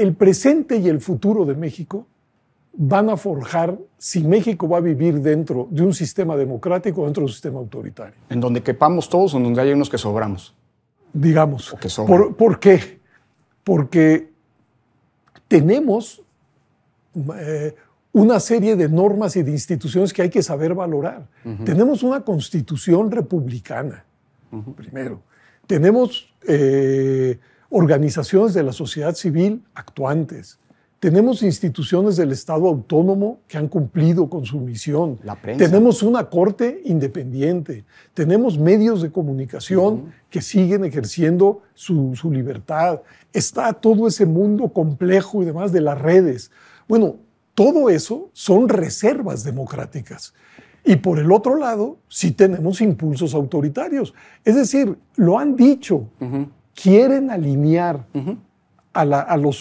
el presente y el futuro de México van a forjar si México va a vivir dentro de un sistema democrático o dentro de un sistema autoritario. En donde quepamos todos o en donde hay unos que sobramos. Digamos. que ¿Por, ¿Por, qué? Porque tenemos eh, una serie de normas y de instituciones que hay que saber valorar. Tenemos una constitución republicana, primero. Tenemos... Eh, organizaciones de la sociedad civil actuantes. Tenemos instituciones del Estado autónomo que han cumplido con su misión. tenemos una corte independiente. Tenemos medios de comunicación que siguen ejerciendo su, libertad. Está todo ese mundo complejo y demás de las redes. Bueno, todo eso son reservas democráticas. Y por el otro lado, sí tenemos impulsos autoritarios. Es decir, lo han dicho quieren alinear a los